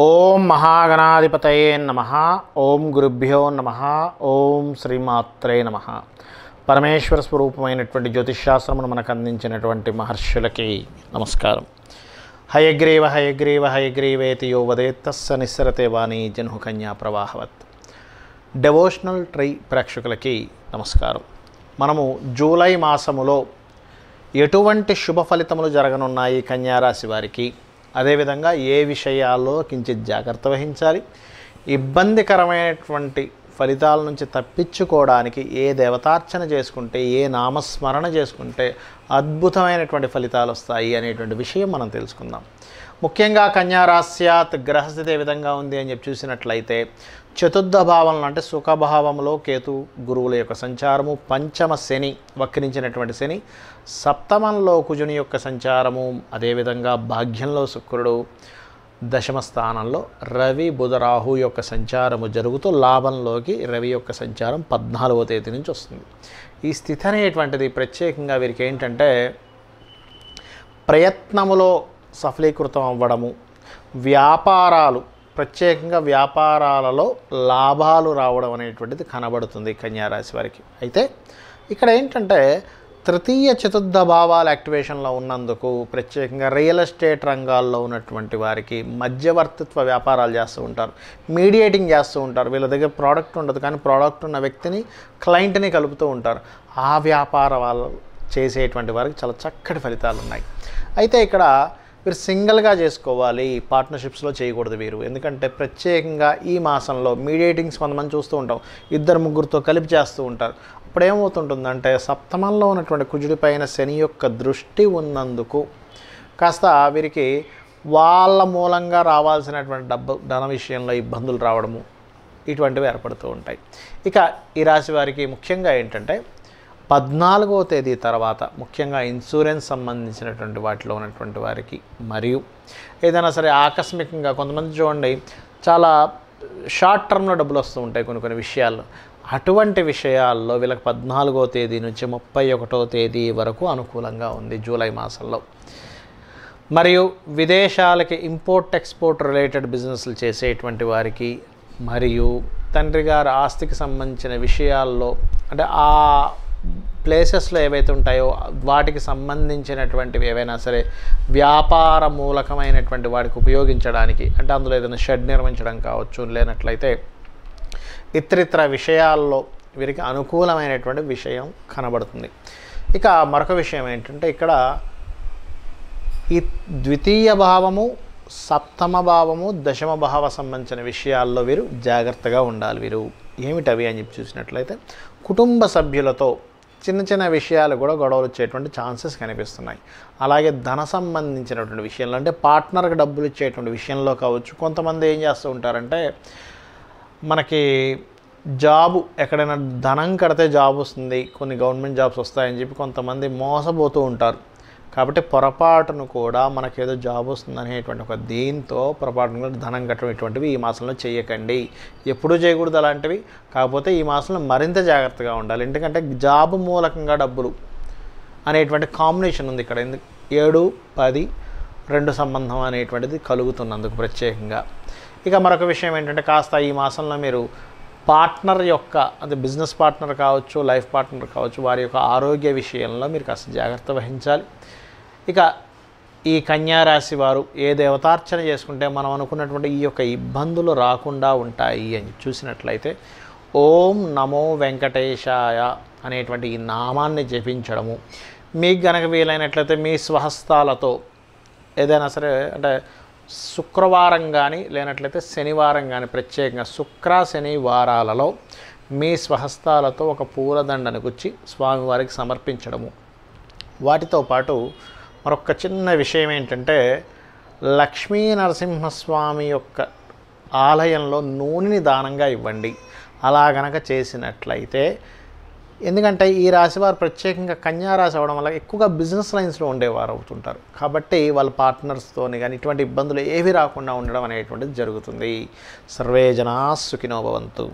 ఓం మహాగణాధిపతయే నమ ఓం గురుభ్యో నమ ఓం శ్రీమాత్రే నమ పరమేశ్వర స్వరూపమైనటువంటి జ్యోతిష్శాస్త్రమును మనకు అందించినటువంటి మహర్షులకి నమస్కారం హయగ్రీవ హయగ్రీవ హయగ్రీవేతి యో వదేత్తస్స నిస్సరతే వాణి జన్హుకన్యా ప్రవాహవత్ డెవోషనల్ ట్రై ప్రేక్షకులకి నమస్కారం మనము జూలై మాసములో ఎటువంటి శుభ ఫలితములు జరగనున్నాయి కన్యారాశి వారికి అదేవిధంగా ఏ విషయాల్లో కించిత్ జాగ్రత్త వహించాలి ఇబ్బందికరమైనటువంటి ఫలితాల నుంచి తప్పించుకోవడానికి ఏ దేవతార్చన చేసుకుంటే ఏ నామస్మరణ చేసుకుంటే అద్భుతమైనటువంటి ఫలితాలు వస్తాయి అనేటువంటి విషయం మనం తెలుసుకుందాం ముఖ్యంగా కన్యారాస్యాత్ గ్రహస్థితి ఏ విధంగా ఉంది అని చెప్పి చూసినట్లయితే చతుర్థ భావంలో అంటే సుఖభావంలో కేతు గురువుల యొక్క సంచారము పంచమ శని వక్రించినటువంటి శని సప్తమంలో కుజుని యొక్క సంచారము అదేవిధంగా భాగ్యంలో శుక్రుడు దశమ స్థానంలో రవి బుధరాహు యొక్క సంచారము జరుగుతూ లాభంలోకి రవి యొక్క సంచారం పద్నాలుగవ తేదీ నుంచి వస్తుంది ఈ స్థితి అనేటువంటిది ప్రత్యేకంగా వీరికి ఏంటంటే ప్రయత్నములో సఫలీకృతం అవ్వడము వ్యాపారాలు ప్రత్యేకంగా వ్యాపారాలలో లాభాలు రావడం అనేటువంటిది కనబడుతుంది కన్యారాశి వారికి అయితే ఇక్కడ ఏంటంటే తృతీయ చతుర్థ భావాల యాక్టివేషన్లో ఉన్నందుకు ప్రత్యేకంగా రియల్ ఎస్టేట్ రంగాల్లో ఉన్నటువంటి వారికి మధ్యవర్తిత్వ వ్యాపారాలు చేస్తూ ఉంటారు మీడియేటింగ్ చేస్తూ ఉంటారు వీళ్ళ దగ్గర ప్రోడక్ట్ ఉండదు కానీ ప్రోడక్ట్ ఉన్న వ్యక్తిని క్లయింట్ని కలుపుతూ ఉంటారు ఆ వ్యాపార వాళ్ళు చేసేటువంటి వారికి చాలా చక్కటి ఫలితాలు ఉన్నాయి అయితే ఇక్కడ మీరు సింగిల్గా చేసుకోవాలి పార్ట్నర్షిప్స్లో చేయకూడదు వీరు ఎందుకంటే ప్రత్యేకంగా ఈ మాసంలో మీడియేటింగ్స్ కొంతమంది చూస్తూ ఉంటాం ఇద్దరు ముగ్గురితో కలిపి చేస్తూ ఉంటారు అప్పుడు ఏమవుతుంటుందంటే సప్తమంలో ఉన్నటువంటి కుజుడి పైన శని యొక్క దృష్టి ఉన్నందుకు కాస్త వీరికి వాళ్ళ మూలంగా రావాల్సినటువంటి డబ్బు ధన విషయంలో ఇబ్బందులు రావడము ఇటువంటివి ఏర్పడుతూ ఉంటాయి ఇక ఈ రాశి వారికి ముఖ్యంగా ఏంటంటే పద్నాలుగో తేదీ తర్వాత ముఖ్యంగా ఇన్సూరెన్స్ సంబంధించినటువంటి వాటిలో ఉన్నటువంటి వారికి మరియు ఏదైనా సరే ఆకస్మికంగా కొంతమంది చూడండి చాలా షార్ట్ టర్మ్లో డబ్బులు వస్తూ ఉంటాయి కొన్ని కొన్ని విషయాల్లో అటువంటి విషయాల్లో వీళ్ళకి పద్నాలుగో తేదీ నుంచి ముప్పై ఒకటో తేదీ వరకు అనుకూలంగా ఉంది జూలై మాసంలో మరియు విదేశాలకి ఇంపోర్ట్ ఎక్స్పోర్ట్ రిలేటెడ్ బిజినెస్లు చేసేటువంటి వారికి మరియు తండ్రి గారు ఆస్తికి సంబంధించిన విషయాల్లో అంటే ఆ ప్లేసెస్లో ఏవైతే ఉంటాయో వాటికి సంబంధించినటువంటివి ఏవైనా సరే వ్యాపార మూలకమైనటువంటి వాటికి ఉపయోగించడానికి అంటే అందులో ఏదైనా షెడ్ నిర్మించడం కావచ్చు లేనట్లయితే ఇతరితర విషయాల్లో వీరికి అనుకూలమైనటువంటి విషయం కనబడుతుంది ఇక మరొక విషయం ఏంటంటే ఇక్కడ ఈ ద్వితీయ భావము సప్తమ భావము దశమ భావ సంబంధించిన విషయాల్లో వీరు జాగ్రత్తగా ఉండాలి వీరు ఏమిటవి అని చెప్పి చూసినట్లయితే కుటుంబ సభ్యులతో చిన్న చిన్న విషయాలు కూడా గొడవలు వచ్చేటువంటి ఛాన్సెస్ కనిపిస్తున్నాయి అలాగే ధన సంబంధించినటువంటి విషయంలో అంటే పార్ట్నర్కి డబ్బులు ఇచ్చేటువంటి విషయంలో కావచ్చు కొంతమంది ఏం చేస్తూ ఉంటారంటే మనకి జాబు ఎక్కడైనా ధనం కడితే జాబ్ వస్తుంది కొన్ని గవర్నమెంట్ జాబ్స్ వస్తాయని చెప్పి కొంతమంది మోసపోతూ ఉంటారు కాబట్టి పొరపాటును కూడా మనకేదో జాబ్ వస్తుంది అనేటువంటి ఒక దీంతో పొరపాటును ధనం కట్టడం ఇటువంటివి ఈ మాసంలో చేయకండి ఎప్పుడూ చేయకూడదు అలాంటివి కాకపోతే ఈ మాసంలో మరింత జాగ్రత్తగా ఉండాలి ఎందుకంటే జాబ్ మూలకంగా డబ్బులు అనేటువంటి కాంబినేషన్ ఉంది ఇక్కడ ఎందుకు ఏడు పది రెండు సంబంధం అనేటువంటిది కలుగుతున్నందుకు ప్రత్యేకంగా ఇక మరొక విషయం ఏంటంటే కాస్త ఈ మాసంలో మీరు పార్ట్నర్ యొక్క అంటే బిజినెస్ పార్ట్నర్ కావచ్చు లైఫ్ పార్ట్నర్ కావచ్చు వారి యొక్క ఆరోగ్య విషయంలో మీరు కాస్త జాగ్రత్త వహించాలి ఇక ఈ కన్యారాశి వారు ఏ దేవతార్చన చేసుకుంటే మనం అనుకున్నటువంటి ఈ యొక్క ఇబ్బందులు రాకుండా ఉంటాయి అని చూసినట్లయితే ఓం నమో వెంకటేశాయ అనేటువంటి ఈ నామాన్ని జపించడము మీకు గనక వీలైనట్లయితే మీ స్వహస్తాలతో ఏదైనా సరే అంటే శుక్రవారం కానీ లేనట్లయితే శనివారం కానీ ప్రత్యేకంగా శుక్ర శనివారాలలో మీ స్వహస్తాలతో ఒక పూలదండను గుచ్చి స్వామివారికి సమర్పించడము వాటితో పాటు మరొక చిన్న విషయం ఏంటంటే లక్ష్మీ నరసింహస్వామి యొక్క ఆలయంలో నూనెని దానంగా ఇవ్వండి అలా గనక చేసినట్లయితే ఎందుకంటే ఈ రాశి వారు ప్రత్యేకంగా కన్యా రాశి అవ్వడం వల్ల ఎక్కువగా బిజినెస్ లైన్స్లో ఉండేవారు అవుతుంటారు కాబట్టి వాళ్ళ పార్ట్నర్స్తోని కానీ ఇటువంటి ఇబ్బందులు ఏవి రాకుండా ఉండడం అనేటువంటిది జరుగుతుంది సర్వే జనా సుఖినోభవంతు